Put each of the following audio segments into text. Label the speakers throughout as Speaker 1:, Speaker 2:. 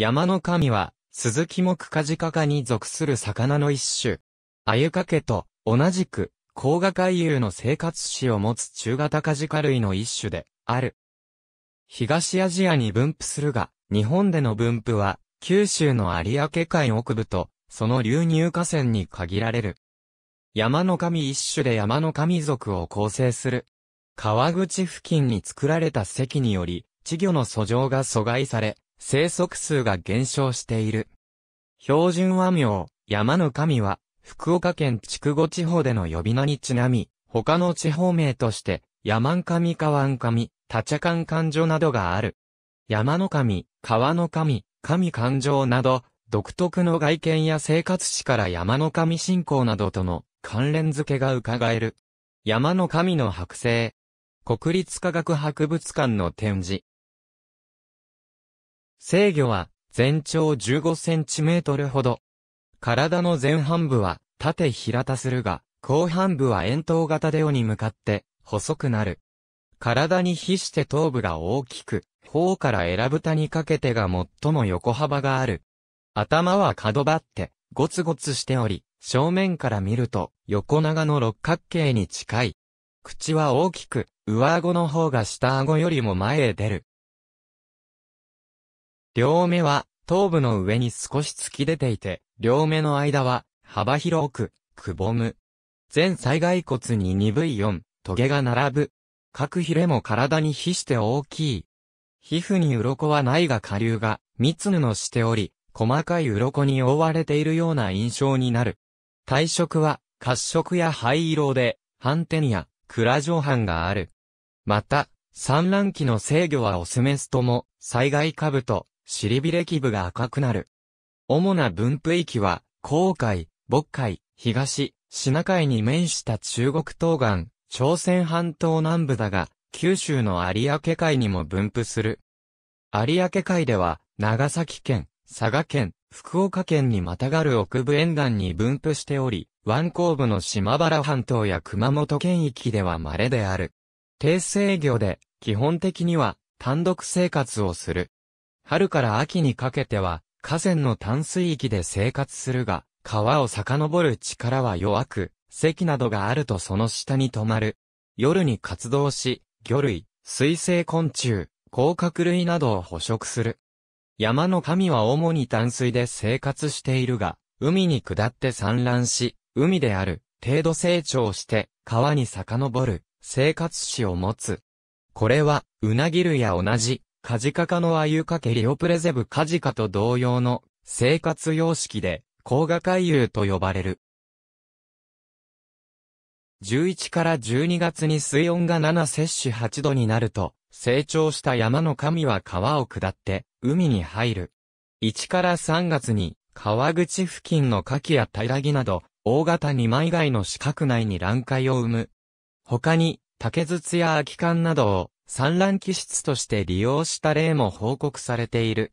Speaker 1: 山の神は、鈴木木カジカカに属する魚の一種。アユカケと、同じく、甲賀海遊の生活史を持つ中型カジカ類の一種で、ある。東アジアに分布するが、日本での分布は、九州の有明海北部と、その流入河川に限られる。山の神一種で山の神族を構成する。川口付近に作られた堰により、稚魚の素上が阻害され、生息数が減少している。標準和名、山の神は、福岡県筑後地方での呼び名にちなみ、他の地方名として、山神川神、立茶館勘定などがある。山の神、川の神、神勘定など、独特の外見や生活史から山の神信仰などとの関連付けが伺える。山の神の剥製。国立科学博物館の展示。制御は全長15センチメートルほど。体の前半部は縦平たするが、後半部は円筒型で尾に向かって細くなる。体に比して頭部が大きく、頬からエラ蓋にかけてが最も横幅がある。頭は角張って、ゴツゴツしており、正面から見ると横長の六角形に近い。口は大きく、上顎の方が下顎よりも前へ出る。両目は、頭部の上に少し突き出ていて、両目の間は、幅広く、くぼむ。全災害骨に鈍い4、トゲが並ぶ。各ヒレも体に比して大きい。皮膚に鱗はないが下流が、密布のしており、細かい鱗に覆われているような印象になる。体色は、褐色や灰色で、斑点や、ラ上斑がある。また、産卵期の制御はオスメスとも、災害株と、尻びれ基部が赤くなる。主な分布域は、黄海、渤海、東、シナ海に面した中国東岸、朝鮮半島南部だが、九州の有明海にも分布する。有明海では、長崎県、佐賀県、福岡県にまたがる奥部沿岸に分布しており、湾口部の島原半島や熊本県域では稀である。低生魚で、基本的には単独生活をする。春から秋にかけては、河川の淡水域で生活するが、川を遡る力は弱く、堰などがあるとその下に止まる。夜に活動し、魚類、水生昆虫、甲殻類などを捕食する。山の神は主に淡水で生活しているが、海に下って産卵し、海である、程度成長して、川に遡る、生活史を持つ。これは、うなぎるや同じ、カジカ科のアユかけリオプレゼブカジカと同様の生活様式で、甲賀海遊と呼ばれる。11から12月に水温が7摂氏8度になると、成長した山の神は川を下って、海に入る。1から3月に、川口付近の牡蠣や平木など、大型2枚貝の四角内に乱海を生む。他に、竹筒や空き缶などを、産卵気質として利用した例も報告されている。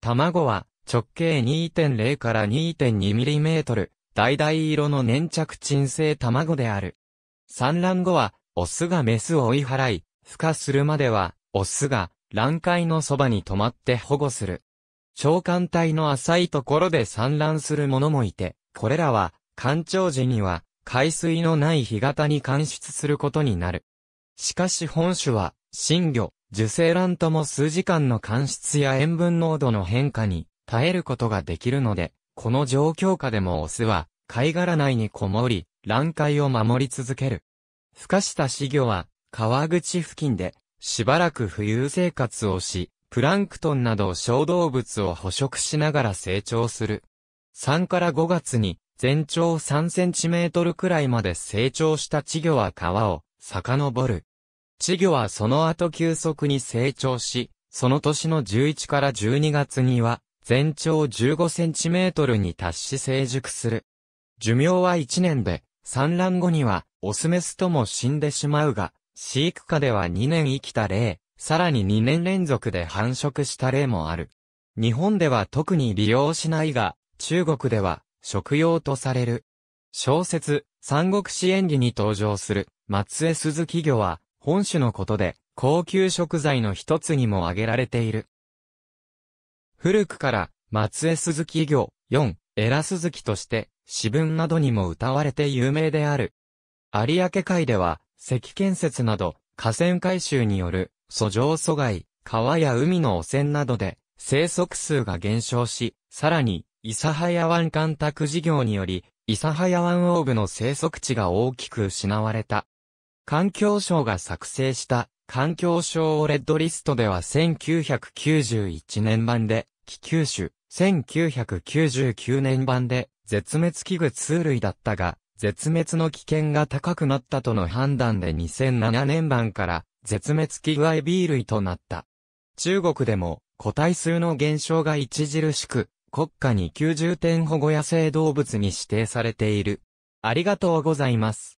Speaker 1: 卵は直径2.0から2.2ミリメートル、橙色の粘着鎮静卵である。産卵後は、オスがメスを追い払い、孵化するまでは、オスが卵塊のそばに止まって保護する。長官体の浅いところで産卵するものもいて、これらは、干潮時には、海水のない干潟に干出することになる。しかし本種は、新魚、受精卵とも数時間の間質や塩分濃度の変化に耐えることができるので、この状況下でもオスは貝殻内にこもり、卵塊を守り続ける。孵化した死魚は川口付近でしばらく浮遊生活をし、プランクトンなど小動物を捕食しながら成長する。3から5月に全長3センチメートルくらいまで成長した稚魚は川を遡る。稚魚はその後急速に成長し、その年の11から12月には、全長15センチメートルに達し成熟する。寿命は1年で、産卵後には、オスメスとも死んでしまうが、飼育下では2年生きた例、さらに2年連続で繁殖した例もある。日本では特に利用しないが、中国では、食用とされる。小説、三国志演義に登場する、松江鈴木魚は、本種のことで、高級食材の一つにも挙げられている。古くから、松江鈴木行、4、エラ鈴木として、詩文などにも歌われて有名である。有明海では、石建設など、河川改修による、訴状阻害、川や海の汚染などで、生息数が減少し、さらに、諫早湾干拓事業により、諫早湾オーブの生息地が大きく失われた。環境省が作成した環境省レッドリストでは1991年版で気球種、1999年版で絶滅危惧通類だったが、絶滅の危険が高くなったとの判断で2007年版から絶滅危惧害 B 類となった。中国でも個体数の減少が著しく、国家に90点保護野生動物に指定されている。ありがとうございます。